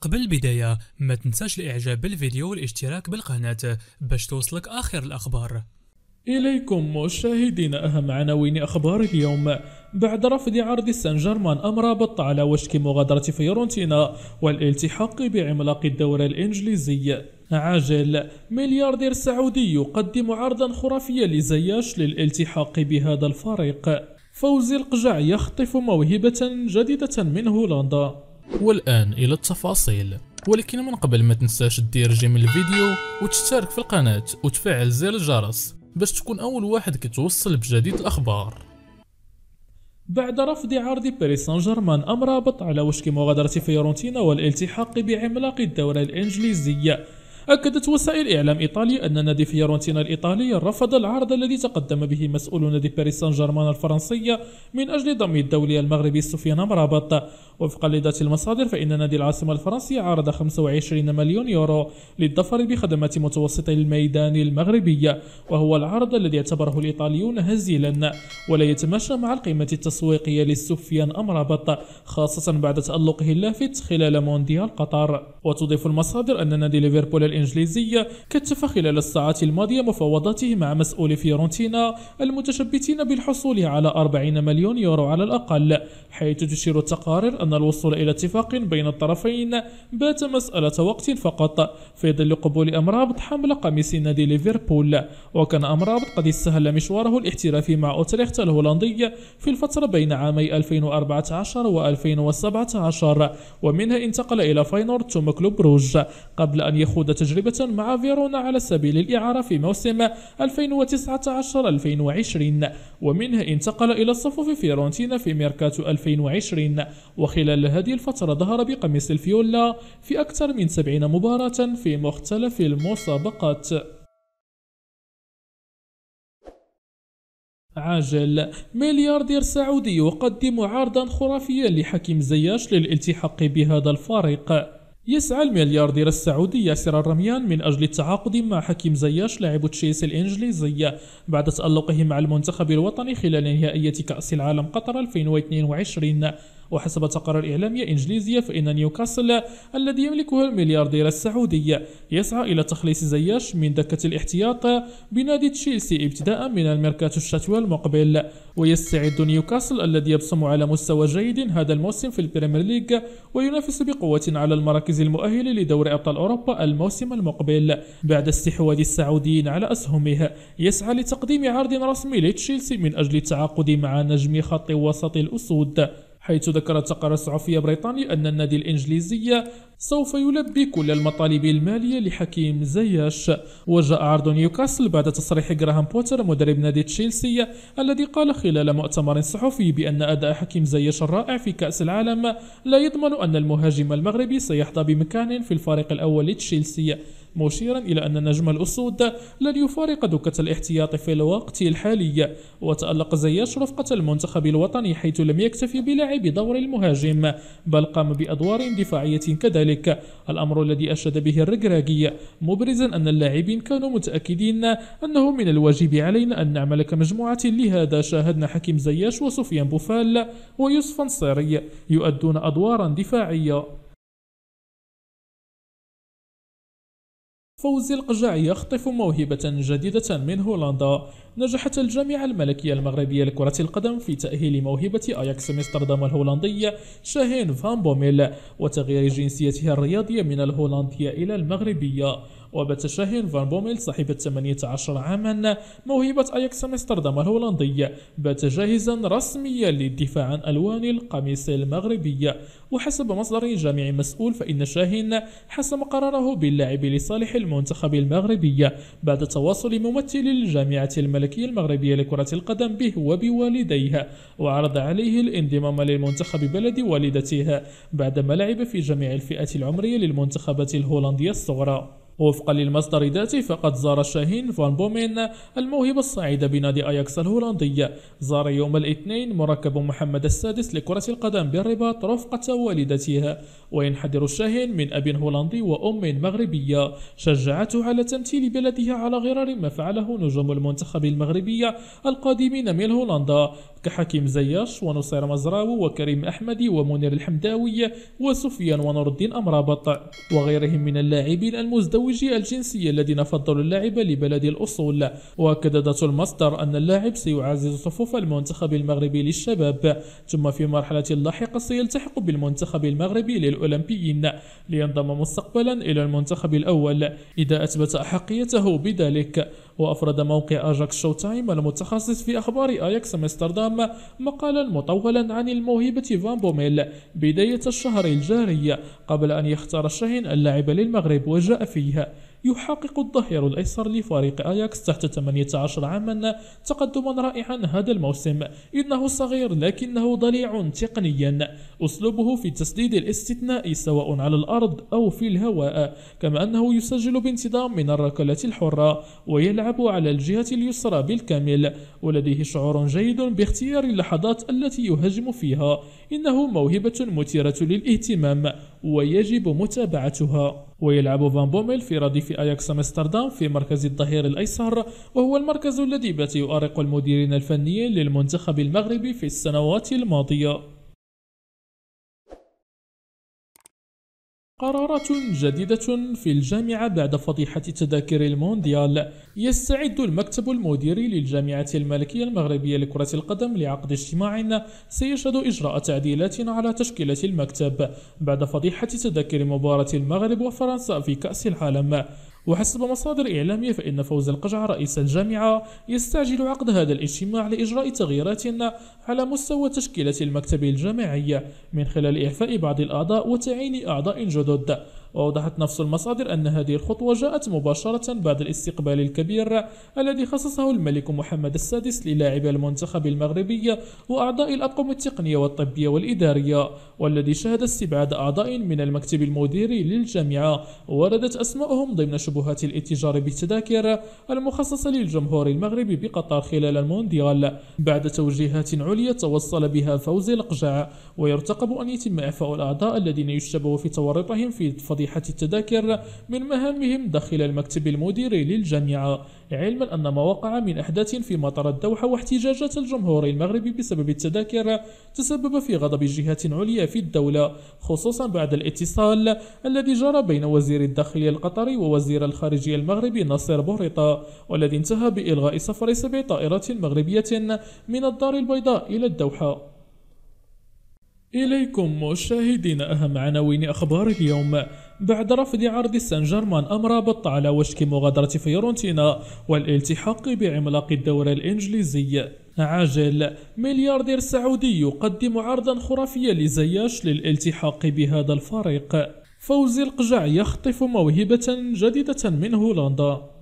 قبل البداية ما تنساش الاعجاب بالفيديو والاشتراك بالقناة باش توصلك اخر الاخبار إليكم مشاهدينا أهم عناوين أخبار اليوم بعد رفض عرض سان جيرمان أمرابط على وشك مغادرة فيورنتينا والالتحاق بعملاق الدوري الإنجليزي عاجل ملياردير سعودي يقدم عرضا خرافيا لزياش للالتحاق بهذا الفريق فوزي القجع يخطف موهبة جديدة من هولندا والآن إلى التفاصيل ولكن من قبل ما تنساش دير جيم الفيديو وتشترك في القناة وتفعل زر الجرس باش تكون أول واحد كتوصل بجديد الأخبار بعد رفض عرض باريس سان جيرمان امرابط على وشك مغادرة فيورنتينا والالتحاق بعملاق الدورة الإنجليزية أكدت وسائل إعلام إيطاليا أن نادي فيورنتينا الإيطالي رفض العرض الذي تقدم به مسؤول نادي باريس سان جيرمان الفرنسية من أجل ضم الدولي المغربي سفيان مرابط وفقا لذات المصادر فإن نادي العاصمة الفرنسية عرض 25 مليون يورو للظفر بخدمات متوسطي الميدان المغربية وهو العرض الذي اعتبره الإيطاليون هزيلا ولا يتماشى مع القيمة التسويقية لسفيان أمرابط خاصة بعد تألقه اللافت خلال مونديال قطر وتضيف المصادر أن نادي ليفربول الإنجليزي كتف خلال الساعات الماضية مفاوضاته مع مسؤولي فيورنتينا المتشبتين بالحصول على 40 مليون يورو على الأقل حيث تشير التقارير أن الوصول إلى اتفاق بين الطرفين بات مسألة وقت فقط في ظل قبول أمرابط حمل قميص نادي ليفربول وكان أمرابط قد استهل مشواره الاحترافي مع أوتريخت الهولندي في الفترة بين عامي 2014 و 2017 ومنها انتقل إلى فاينورد ثم كلوب روج قبل أن يخوض تجربة تجربة مع فيرونا على سبيل الإعارة في موسم 2019-2020 ومنها انتقل إلى الصفوف فيرونتينا في ميركاتو 2020 وخلال هذه الفترة ظهر بقميص الفيولا في أكثر من 70 مباراة في مختلف المسابقات عاجل ملياردير سعودي يقدم عرضا خرافيا لحكيم زياش للالتحاق بهذا الفريق يسعى الملياردير السعودي ياسر الرميان من أجل التعاقد مع حكيم زياش لاعب تشيس الإنجليزي بعد تألقه مع المنتخب الوطني خلال نهائية كأس العالم قطر 2022 وحسب تقارير إعلامية إنجليزية فإن نيوكاسل الذي يملكها الملياردير السعودي يسعى إلى تخليص زياش من دكة الاحتياط بنادي تشيلسي ابتداء من الميركاتو الشتوى المقبل ويستعد نيوكاسل الذي يبصم على مستوى جيد هذا الموسم في البريمير ليج وينافس بقوة على المراكز المؤهلة لدوري أبطال أوروبا الموسم المقبل بعد استحواذ السعوديين على أسهمه يسعى لتقديم عرض رسمي لتشيلسي من أجل التعاقد مع نجم خط وسط الأسود حيث ذكرت تقارير صحفية بريطانية أن النادي الإنجليزي سوف يلبي كل المطالب المالية لحكيم زياش وجاء عرض نيوكاسل بعد تصريح جراهام بوتر مدرب نادي تشيلسي الذي قال خلال مؤتمر صحفي بأن أداء حكيم زياش الرائع في كأس العالم لا يضمن أن المهاجم المغربي سيحظى بمكان في الفريق الأول لتشيلسي مشيرا إلى أن نجم الأسود لن يفارق دكة الاحتياط في الوقت الحالي وتألق زياش رفقة المنتخب الوطني حيث لم يكتفي بلعب دور المهاجم بل قام بأدوار دفاعية كذلك ذلك الأمر الذي أشاد به الركراكي مبرزا أن اللاعبين كانوا متأكدين أنه من الواجب علينا أن نعمل كمجموعة لهذا شاهدنا حكيم زياش وسفيان بوفال ويوسف انصاري يؤدون أدوارا دفاعية فوزي القجاعي يخطف موهبة جديدة من هولندا نجحت الجامعة الملكية المغربية لكرة القدم في تأهيل موهبة أياكس امستردام الهولندية شاهين فان بوميل وتغيير جنسيتها الرياضية من الهولندية إلى المغربية وبتشهر فان بوميل صاحبة 18 عاما موهبة أياكس امستردام الهولندي بات جاهزا رسميا للدفاع عن ألوان القميص المغربي وحسب مصدر جامع مسؤول فإن شاهين حسم قراره باللعب لصالح المنتخب المغربي بعد تواصل ممثل الجامعة الملكية المغربية لكرة القدم به وبوالديه وعرض عليه الانضمام للمنتخب بلد والدته بعدما لعب في جميع الفئات العمرية للمنتخبات الهولندية الصغرى وفقا للمصدر ذاته فقد زار الشاهين فان بومين الموهبة الصاعدة بنادي أياكس الهولندي زار يوم الاثنين مركب محمد السادس لكرة القدم بالرباط رفقة والدتها وينحدر الشاهين من أب هولندي وأم مغربية شجعته على تمثيل بلدها على غرار ما فعله نجوم المنتخب المغربي القادمين من هولندا كحكيم زياش ونصير مزراوي وكريم أحمدي ومنير الحمداوي وسفيان ونور الدين أمرابط وغيرهم من اللاعبين المزدوجين مروجي الجنسية الذين فضلوا اللعب لبلد الأصول وأكد ذات المصدر أن اللاعب سيعزز صفوف المنتخب المغربي للشباب ثم في مرحلة لاحقة سيلتحق بالمنتخب المغربي للأولمبيين لينضم مستقبلا إلى المنتخب الأول إذا أثبت أحقيته بذلك وأفرد موقع أجاك شو تايم المتخصص في أخبار أياكس أمستردام مقالا مطولا عن الموهبة فان بوميل بداية الشهر الجاري قبل أن يختار الشاهين اللاعب للمغرب وجاء فيه يحقق الظهير الأيسر لفريق أياكس تحت 18 عاما تقدما رائعا هذا الموسم إنه صغير لكنه ضليع تقنيا أسلوبه في التسديد الاستثنائي سواء على الأرض أو في الهواء كما أنه يسجل بانتظام من الركلات الحرة ويلعب على الجهة اليسرى بالكامل ولديه شعور جيد باختيار اللحظات التي يهاجم فيها إنه موهبة مثيرة للاهتمام ويجب متابعتها ويلعب فان بوميل في رديف اياكس امستردام في مركز الظهير الايسر وهو المركز الذي بات يؤرق المديرين الفنيين للمنتخب المغربي في السنوات الماضيه قرارات جديدة في الجامعة بعد فضيحة تذاكر المونديال يستعد المكتب المديري للجامعة الملكية المغربية لكرة القدم لعقد اجتماع سيشهد إجراء تعديلات على تشكيلة المكتب بعد فضيحة تذاكر مباراة المغرب وفرنسا في كأس العالم وحسب مصادر إعلامية فإن فوز القجع رئيس الجامعة يستعجل عقد هذا الاجتماع لإجراء تغييرات على مستوى تشكيلة المكتب الجامعي من خلال إعفاء بعض الأعضاء وتعيين أعضاء جدد وأوضحت نفس المصادر أن هذه الخطوة جاءت مباشرة بعد الاستقبال الكبير الذي خصصه الملك محمد السادس للاعبي المنتخب المغربي وأعضاء الأطقم التقنية والطبية والإدارية والذي شهد استبعاد أعضاء من المكتب المديري للجامعة وردت أسماءهم ضمن شبهات الاتجار بالتذاكر المخصصة للجمهور المغربي بقطر خلال المونديال بعد توجيهات عليا توصل بها فوزي القجع ويرتقب أن يتم إعفاء الأعضاء الذين يشتبه في تورطهم في فضيحة التذاكر من مهامهم داخل المكتب المديري للجامعة علما أن ما وقع من أحداث في مطار الدوحة واحتجاجات الجمهور المغربي بسبب التذاكر تسبب في غضب جهات عليا في الدولة خصوصا بعد الاتصال الذي جرى بين وزير الداخلية القطري ووزير الخارجية المغربي ناصر بوريطة والذي انتهى بإلغاء سفر سبع طائرات مغربية من الدار البيضاء إلى الدوحة إليكم مشاهدين أهم عناوين أخبار اليوم بعد رفض عرض سان جيرمان أمر بط على وشك مغادرة فيورنتينا والالتحاق بعملاق الدوري الإنجليزي عاجل ملياردير سعودي يقدم عرضا خرافيا لزياش للالتحاق بهذا الفريق فوزي القجع يخطف موهبة جديدة من هولندا